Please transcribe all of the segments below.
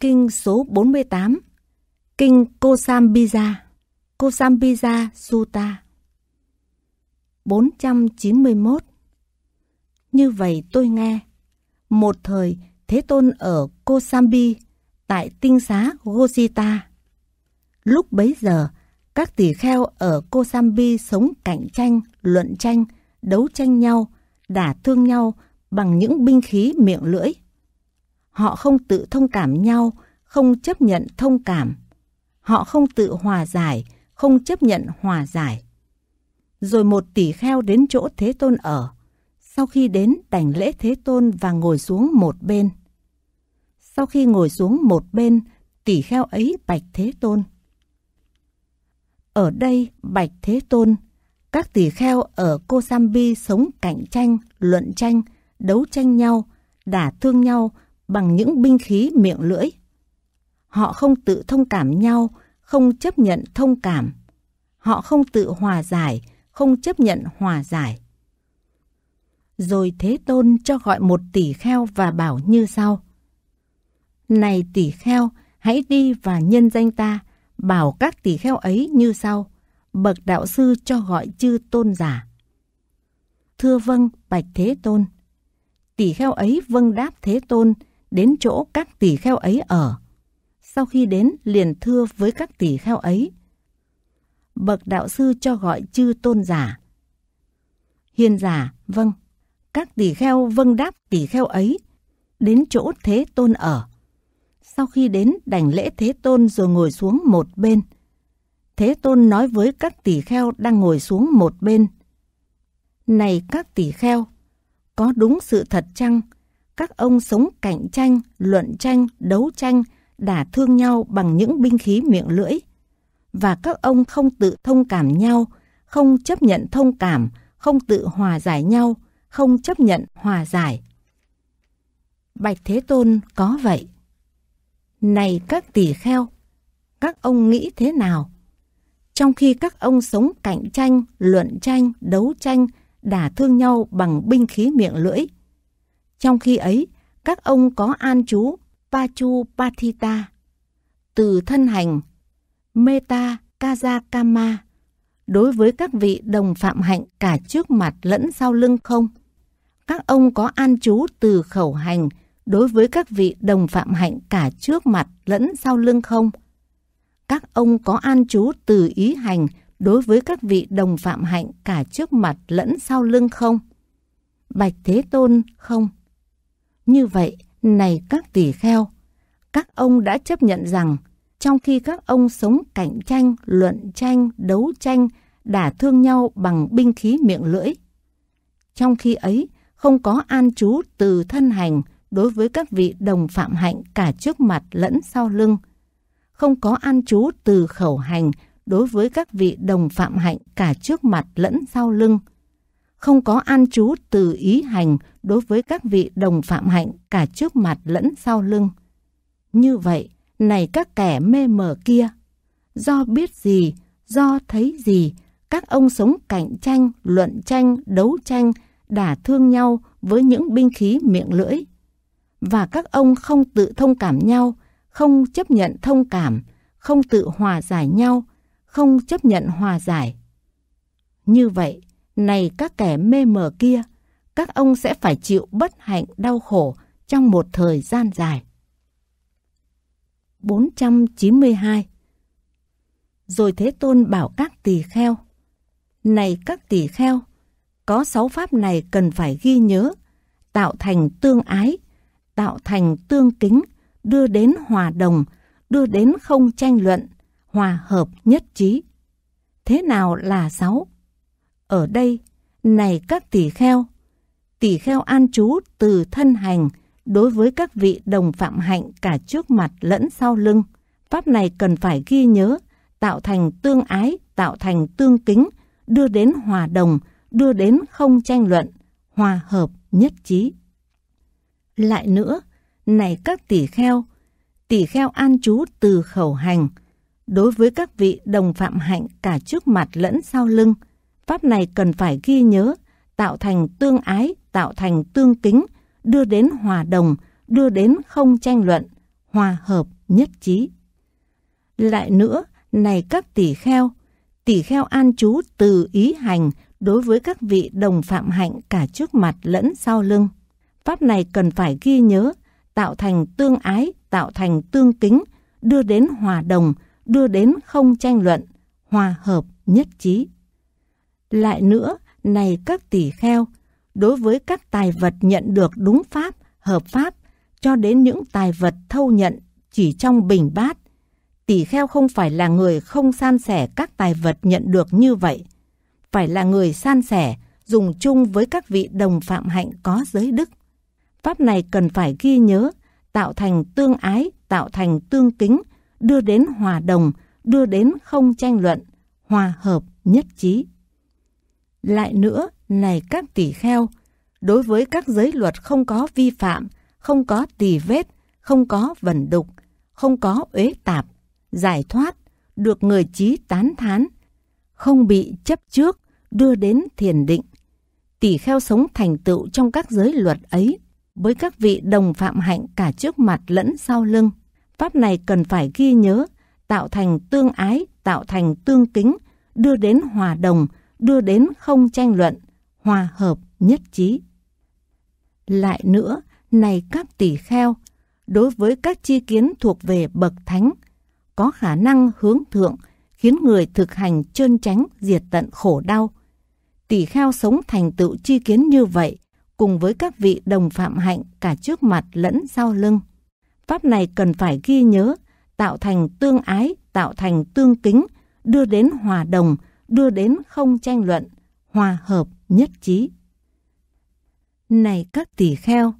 Kinh số 48 Kinh Kosambiza Kosambiza Sutta 491 Như vậy tôi nghe Một thời Thế Tôn ở Kosambi tại tinh xá Gosita Lúc bấy giờ các tỷ kheo ở Kosambi sống cạnh tranh, luận tranh, đấu tranh nhau, đả thương nhau bằng những binh khí miệng lưỡi Họ không tự thông cảm nhau, không chấp nhận thông cảm. Họ không tự hòa giải, không chấp nhận hòa giải. Rồi một tỷ kheo đến chỗ Thế Tôn ở. Sau khi đến đành lễ Thế Tôn và ngồi xuống một bên. Sau khi ngồi xuống một bên, tỷ kheo ấy bạch Thế Tôn. Ở đây bạch Thế Tôn, các tỷ kheo ở cô sambi sống cạnh tranh, luận tranh, đấu tranh nhau, đả thương nhau bằng những binh khí miệng lưỡi. Họ không tự thông cảm nhau, không chấp nhận thông cảm. Họ không tự hòa giải, không chấp nhận hòa giải. Rồi Thế Tôn cho gọi một tỷ kheo và bảo như sau. Này tỷ kheo, hãy đi và nhân danh ta, bảo các tỷ kheo ấy như sau. Bậc đạo sư cho gọi chư tôn giả. Thưa vâng, bạch Thế Tôn. Tỷ kheo ấy vâng đáp Thế Tôn, đến chỗ các tỷ kheo ấy ở. Sau khi đến liền thưa với các tỷ kheo ấy. Bậc đạo sư cho gọi chư tôn giả. Hiền giả, vâng. Các tỷ kheo vâng đáp tỷ kheo ấy, đến chỗ thế tôn ở. Sau khi đến đảnh lễ thế tôn rồi ngồi xuống một bên. Thế tôn nói với các tỷ kheo đang ngồi xuống một bên. Này các tỷ kheo, có đúng sự thật chăng? các ông sống cạnh tranh, luận tranh, đấu tranh, đả thương nhau bằng những binh khí miệng lưỡi. Và các ông không tự thông cảm nhau, không chấp nhận thông cảm, không tự hòa giải nhau, không chấp nhận hòa giải. Bạch Thế Tôn có vậy. Này các tỷ kheo, các ông nghĩ thế nào? Trong khi các ông sống cạnh tranh, luận tranh, đấu tranh, đả thương nhau bằng binh khí miệng lưỡi, trong khi ấy, các ông có an chú Pachu Patita, từ thân hành Meta Kajakama đối với các vị đồng phạm hạnh cả trước mặt lẫn sau lưng không? Các ông có an chú từ khẩu hành đối với các vị đồng phạm hạnh cả trước mặt lẫn sau lưng không? Các ông có an chú từ ý hành đối với các vị đồng phạm hạnh cả trước mặt lẫn sau lưng không? Bạch Thế Tôn không? Như vậy, này các tỷ kheo, các ông đã chấp nhận rằng trong khi các ông sống cạnh tranh, luận tranh, đấu tranh, đả thương nhau bằng binh khí miệng lưỡi. Trong khi ấy, không có an trú từ thân hành đối với các vị đồng phạm hạnh cả trước mặt lẫn sau lưng. Không có an trú từ khẩu hành đối với các vị đồng phạm hạnh cả trước mặt lẫn sau lưng không có an trú từ ý hành đối với các vị đồng phạm hạnh cả trước mặt lẫn sau lưng. Như vậy, này các kẻ mê mờ kia, do biết gì, do thấy gì, các ông sống cạnh tranh, luận tranh, đấu tranh, đả thương nhau với những binh khí miệng lưỡi. Và các ông không tự thông cảm nhau, không chấp nhận thông cảm, không tự hòa giải nhau, không chấp nhận hòa giải. Như vậy, này các kẻ mê mờ kia, các ông sẽ phải chịu bất hạnh đau khổ trong một thời gian dài. 492 Rồi Thế Tôn bảo các tỳ kheo Này các tỳ kheo, có sáu pháp này cần phải ghi nhớ, tạo thành tương ái, tạo thành tương kính, đưa đến hòa đồng, đưa đến không tranh luận, hòa hợp nhất trí. Thế nào là sáu? ở đây, này các tỷ kheo, tỷ kheo an trú từ thân hành đối với các vị đồng phạm hạnh cả trước mặt lẫn sau lưng. Pháp này cần phải ghi nhớ, tạo thành tương ái, tạo thành tương kính, đưa đến hòa đồng, đưa đến không tranh luận, hòa hợp nhất trí. Lại nữa, này các tỷ kheo, tỷ kheo an trú từ khẩu hành, đối với các vị đồng phạm hạnh cả trước mặt lẫn sau lưng, Pháp này cần phải ghi nhớ, tạo thành tương ái, tạo thành tương kính, đưa đến hòa đồng, đưa đến không tranh luận, hòa hợp, nhất trí. Lại nữa, này các tỷ kheo, tỷ kheo an chú từ ý hành đối với các vị đồng phạm hạnh cả trước mặt lẫn sau lưng. Pháp này cần phải ghi nhớ, tạo thành tương ái, tạo thành tương kính, đưa đến hòa đồng, đưa đến không tranh luận, hòa hợp, nhất trí. Lại nữa, này các tỷ kheo, đối với các tài vật nhận được đúng pháp, hợp pháp, cho đến những tài vật thâu nhận chỉ trong bình bát, tỷ kheo không phải là người không san sẻ các tài vật nhận được như vậy, phải là người san sẻ, dùng chung với các vị đồng phạm hạnh có giới đức. Pháp này cần phải ghi nhớ, tạo thành tương ái, tạo thành tương kính, đưa đến hòa đồng, đưa đến không tranh luận, hòa hợp, nhất trí. Lại nữa, này các tỷ kheo, đối với các giới luật không có vi phạm, không có tỳ vết, không có vần đục, không có uế tạp, giải thoát, được người trí tán thán, không bị chấp trước, đưa đến thiền định. Tỷ kheo sống thành tựu trong các giới luật ấy với các vị đồng phạm hạnh cả trước mặt lẫn sau lưng. Pháp này cần phải ghi nhớ, tạo thành tương ái, tạo thành tương kính, đưa đến hòa đồng, đưa đến không tranh luận, hòa hợp nhất trí. Lại nữa, này các tỷ kheo, đối với các chi kiến thuộc về bậc thánh, có khả năng hướng thượng, khiến người thực hành trơn tránh diệt tận khổ đau. Tỷ kheo sống thành tựu chi kiến như vậy, cùng với các vị đồng phạm hạnh cả trước mặt lẫn sau lưng. Pháp này cần phải ghi nhớ, tạo thành tương ái, tạo thành tương kính, đưa đến hòa đồng, đưa đến không tranh luận, hòa hợp nhất trí. Này các tỷ kheo,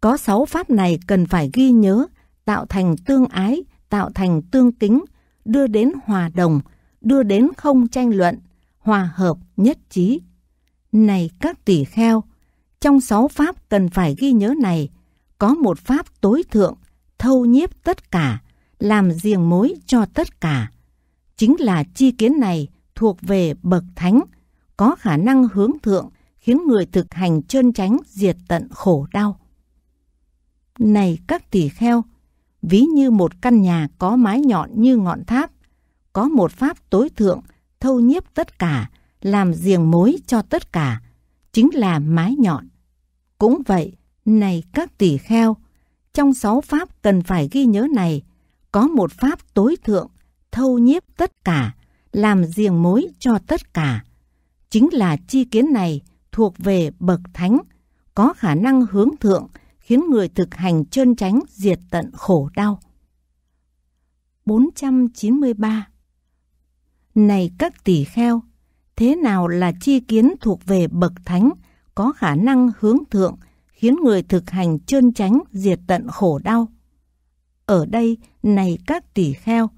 có sáu pháp này cần phải ghi nhớ, tạo thành tương ái, tạo thành tương kính, đưa đến hòa đồng, đưa đến không tranh luận, hòa hợp nhất trí. Này các tỷ kheo, trong sáu pháp cần phải ghi nhớ này, có một pháp tối thượng, thâu nhiếp tất cả, làm riêng mối cho tất cả. Chính là chi kiến này thuộc về bậc thánh, có khả năng hướng thượng khiến người thực hành trơn tránh diệt tận khổ đau. Này các tỷ kheo, ví như một căn nhà có mái nhọn như ngọn tháp, có một pháp tối thượng thâu nhiếp tất cả, làm giềng mối cho tất cả, chính là mái nhọn. Cũng vậy, này các tỷ kheo, trong sáu pháp cần phải ghi nhớ này, có một pháp tối thượng thâu nhiếp tất cả, làm riêng mối cho tất cả. Chính là chi kiến này thuộc về bậc thánh, có khả năng hướng thượng, khiến người thực hành chân tránh diệt tận khổ đau. 493 Này các tỷ kheo, thế nào là chi kiến thuộc về bậc thánh, có khả năng hướng thượng, khiến người thực hành trơn tránh diệt tận khổ đau. Ở đây, này các tỷ kheo,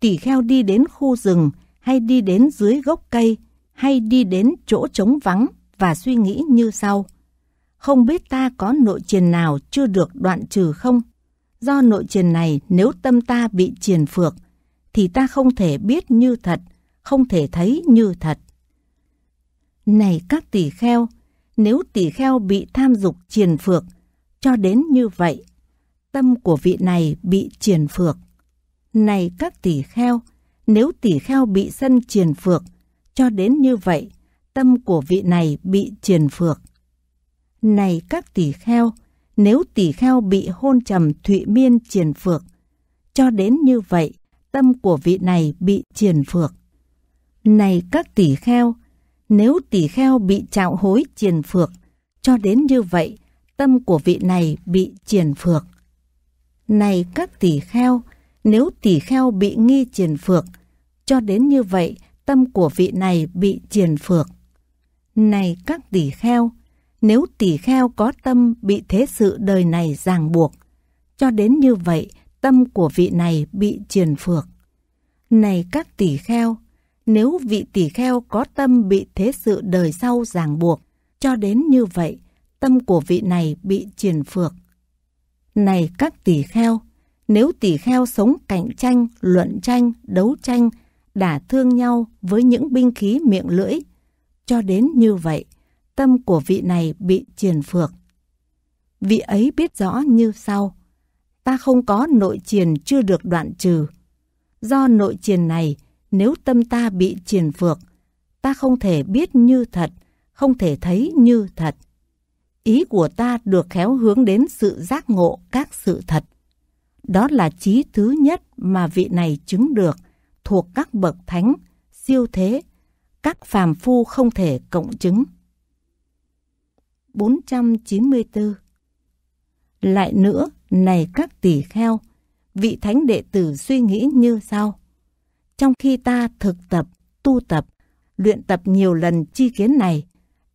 tỷ kheo đi đến khu rừng hay đi đến dưới gốc cây, hay đi đến chỗ trống vắng và suy nghĩ như sau. Không biết ta có nội triền nào chưa được đoạn trừ không? Do nội triền này nếu tâm ta bị triền phược, thì ta không thể biết như thật, không thể thấy như thật. Này các tỳ kheo, nếu tỳ kheo bị tham dục triền phược, cho đến như vậy, tâm của vị này bị triền phược. Này các tỳ kheo, nếu tỷ kheo bị sân triền phược, cho đến như vậy, tâm của vị này bị triền phược. Này các tỷ kheo, nếu tỷ kheo bị hôn trầm thụy miên triền phược, cho đến như vậy, tâm của vị này bị triền phược. Này các tỷ kheo, nếu tỷ kheo bị trạo hối triền phược, cho đến như vậy, tâm của vị này bị triền phược. Này các tỷ kheo, nếu tỷ kheo bị nghi triền phược, cho đến như vậy tâm của vị này bị triền phược. Này các tỷ kheo, nếu tỷ kheo có tâm bị thế sự đời này ràng buộc, cho đến như vậy tâm của vị này bị triền phược. Này các tỷ kheo, nếu vị tỷ kheo có tâm bị thế sự đời sau ràng buộc, cho đến như vậy tâm của vị này bị triền phược. Này các tỷ kheo, nếu tỳ kheo sống cạnh tranh, luận tranh, đấu tranh, đả thương nhau với những binh khí miệng lưỡi, cho đến như vậy, tâm của vị này bị triền phược. Vị ấy biết rõ như sau, ta không có nội triền chưa được đoạn trừ. Do nội triền này, nếu tâm ta bị triền phược, ta không thể biết như thật, không thể thấy như thật. Ý của ta được khéo hướng đến sự giác ngộ các sự thật. Đó là trí thứ nhất mà vị này chứng được, thuộc các bậc thánh, siêu thế, các phàm phu không thể cộng chứng. 494 Lại nữa, này các tỷ kheo, vị thánh đệ tử suy nghĩ như sau. Trong khi ta thực tập, tu tập, luyện tập nhiều lần chi kiến này,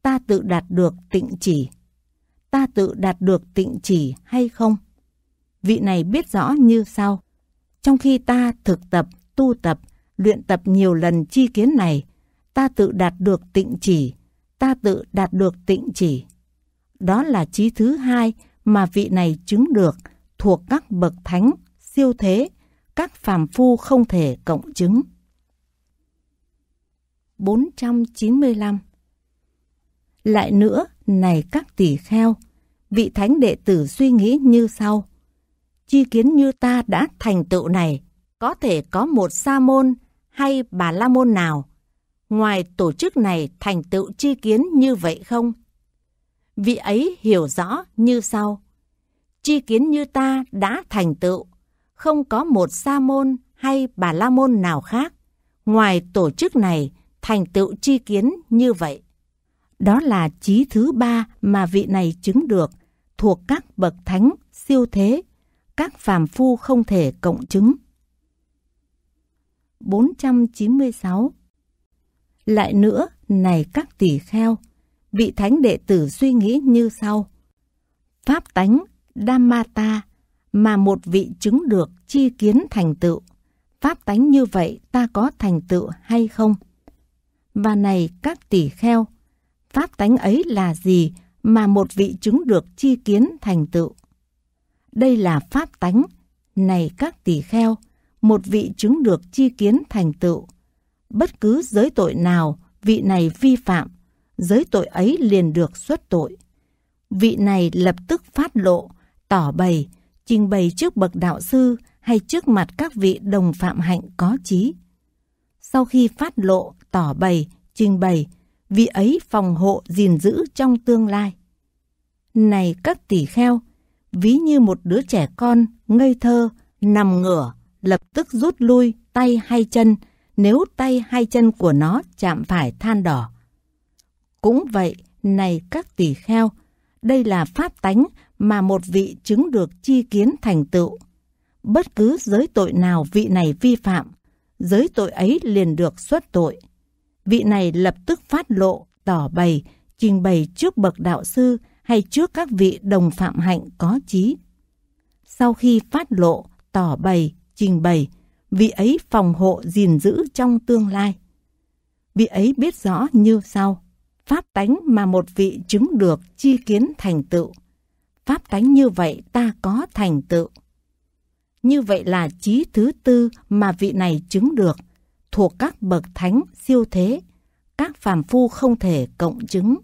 ta tự đạt được tịnh chỉ. Ta tự đạt được tịnh chỉ hay không? vị này biết rõ như sau. Trong khi ta thực tập, tu tập, luyện tập nhiều lần chi kiến này, ta tự đạt được tịnh chỉ, ta tự đạt được tịnh chỉ. Đó là trí thứ hai mà vị này chứng được thuộc các bậc thánh, siêu thế, các phàm phu không thể cộng chứng. 495 Lại nữa, này các tỷ kheo, vị thánh đệ tử suy nghĩ như sau chi kiến như ta đã thành tựu này, có thể có một sa môn hay bà la môn nào, ngoài tổ chức này thành tựu chi kiến như vậy không? Vị ấy hiểu rõ như sau. Chi kiến như ta đã thành tựu, không có một sa môn hay bà la môn nào khác, ngoài tổ chức này thành tựu chi kiến như vậy. Đó là trí thứ ba mà vị này chứng được, thuộc các bậc thánh, siêu thế, các phàm phu không thể cộng chứng. 496 Lại nữa, này các tỷ kheo, vị thánh đệ tử suy nghĩ như sau. Pháp tánh, Dhammata, mà một vị chứng được chi kiến thành tựu. Pháp tánh như vậy ta có thành tựu hay không? Và này các tỷ kheo, pháp tánh ấy là gì mà một vị chứng được chi kiến thành tựu? Đây là pháp tánh, này các tỳ kheo, một vị chứng được chi kiến thành tựu. Bất cứ giới tội nào vị này vi phạm, giới tội ấy liền được xuất tội. Vị này lập tức phát lộ, tỏ bày, trình bày trước bậc đạo sư hay trước mặt các vị đồng phạm hạnh có trí. Sau khi phát lộ, tỏ bày, trình bày, vị ấy phòng hộ gìn giữ trong tương lai. Này các tỷ kheo, ví như một đứa trẻ con ngây thơ, nằm ngửa, lập tức rút lui tay hay chân nếu tay hay chân của nó chạm phải than đỏ. Cũng vậy, này các tỳ kheo, đây là pháp tánh mà một vị chứng được chi kiến thành tựu. Bất cứ giới tội nào vị này vi phạm, giới tội ấy liền được xuất tội. Vị này lập tức phát lộ, tỏ bày, trình bày trước bậc đạo sư hay trước các vị đồng phạm hạnh có trí. Sau khi phát lộ, tỏ bày, trình bày, vị ấy phòng hộ gìn giữ trong tương lai. Vị ấy biết rõ như sau, pháp tánh mà một vị chứng được chi kiến thành tựu. Pháp tánh như vậy ta có thành tựu. Như vậy là trí thứ tư mà vị này chứng được, thuộc các bậc thánh siêu thế, các phàm phu không thể cộng chứng.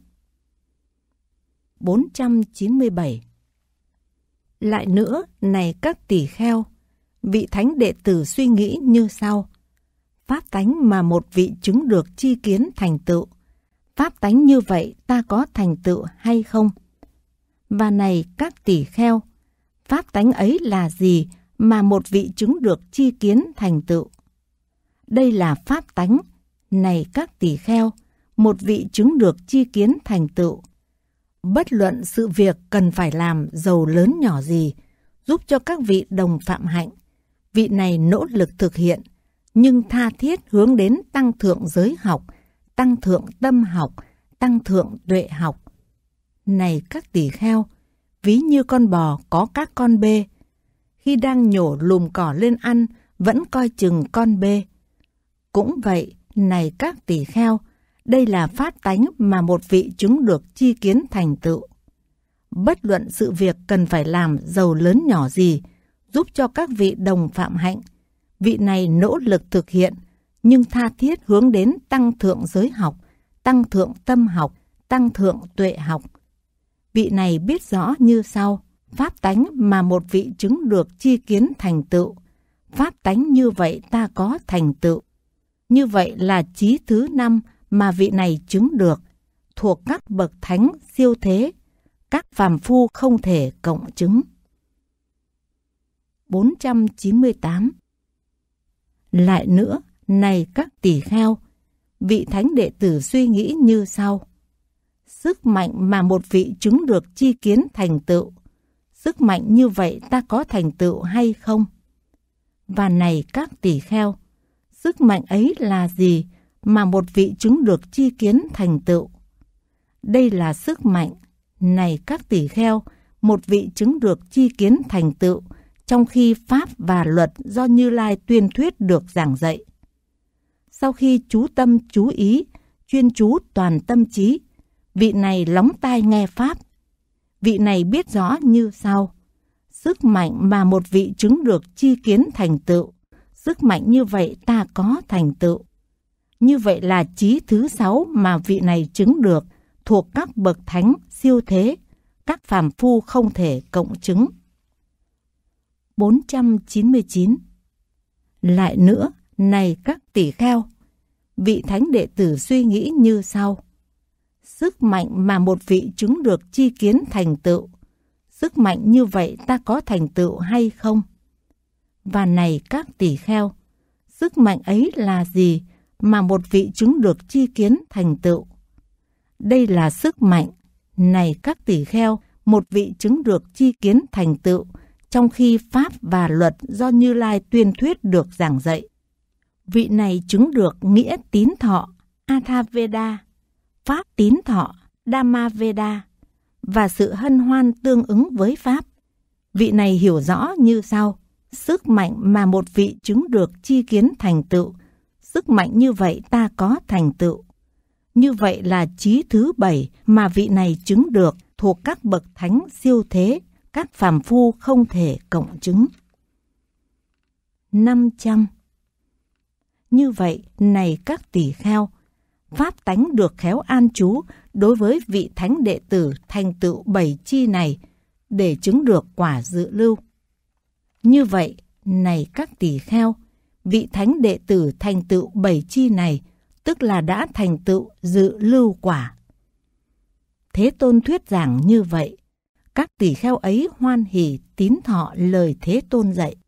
497 Lại nữa, này các tỷ kheo, vị thánh đệ tử suy nghĩ như sau. Pháp tánh mà một vị chứng được chi kiến thành tựu. Pháp tánh như vậy ta có thành tựu hay không? Và này các tỷ kheo, pháp tánh ấy là gì mà một vị chứng được chi kiến thành tựu? Đây là pháp tánh, này các tỷ kheo, một vị chứng được chi kiến thành tựu bất luận sự việc cần phải làm giàu lớn nhỏ gì, giúp cho các vị đồng phạm hạnh. Vị này nỗ lực thực hiện, nhưng tha thiết hướng đến tăng thượng giới học, tăng thượng tâm học, tăng thượng tuệ học. Này các tỷ kheo, ví như con bò có các con bê. Khi đang nhổ lùm cỏ lên ăn, vẫn coi chừng con bê. Cũng vậy, này các tỷ kheo, đây là phát tánh mà một vị chúng được chi kiến thành tựu. Bất luận sự việc cần phải làm giàu lớn nhỏ gì, giúp cho các vị đồng phạm hạnh. Vị này nỗ lực thực hiện, nhưng tha thiết hướng đến tăng thượng giới học, tăng thượng tâm học, tăng thượng tuệ học. Vị này biết rõ như sau, pháp tánh mà một vị chứng được chi kiến thành tựu. Pháp tánh như vậy ta có thành tựu. Như vậy là trí thứ năm, mà vị này chứng được thuộc các bậc thánh siêu thế, các phàm phu không thể cộng chứng. 498 Lại nữa, này các tỷ kheo, vị thánh đệ tử suy nghĩ như sau. Sức mạnh mà một vị chứng được chi kiến thành tựu, sức mạnh như vậy ta có thành tựu hay không? Và này các tỷ kheo, sức mạnh ấy là gì mà một vị chứng được chi kiến thành tựu. Đây là sức mạnh, này các tỷ kheo, một vị chứng được chi kiến thành tựu, trong khi pháp và luật do Như Lai tuyên thuyết được giảng dạy. Sau khi chú tâm chú ý, chuyên chú toàn tâm trí, vị này lóng tai nghe pháp. Vị này biết rõ như sau: sức mạnh mà một vị chứng được chi kiến thành tựu, sức mạnh như vậy ta có thành tựu như vậy là trí thứ sáu mà vị này chứng được, thuộc các bậc thánh siêu thế, các phàm phu không thể cộng chứng. 499 Lại nữa, này các tỷ kheo, vị thánh đệ tử suy nghĩ như sau. Sức mạnh mà một vị chứng được chi kiến thành tựu, sức mạnh như vậy ta có thành tựu hay không? Và này các tỷ kheo, sức mạnh ấy là gì mà một vị chứng được chi kiến thành tựu. Đây là sức mạnh, này các tỷ kheo, một vị chứng được chi kiến thành tựu, trong khi pháp và luật do Như Lai tuyên thuyết được giảng dạy. Vị này chứng được nghĩa tín thọ, Athaveda, pháp tín thọ, Dhammaveda, và sự hân hoan tương ứng với pháp. Vị này hiểu rõ như sau, sức mạnh mà một vị chứng được chi kiến thành tựu sức mạnh như vậy ta có thành tựu. Như vậy là trí thứ bảy mà vị này chứng được thuộc các bậc thánh siêu thế, các phàm phu không thể cộng chứng. 500 Như vậy, này các tỷ kheo, Pháp tánh được khéo an trú đối với vị thánh đệ tử thành tựu bảy chi này để chứng được quả dự lưu. Như vậy, này các tỷ kheo, vị thánh đệ tử thành tựu bảy chi này, tức là đã thành tựu dự lưu quả. Thế Tôn thuyết giảng như vậy, các tỷ kheo ấy hoan hỷ tín thọ lời Thế Tôn dạy.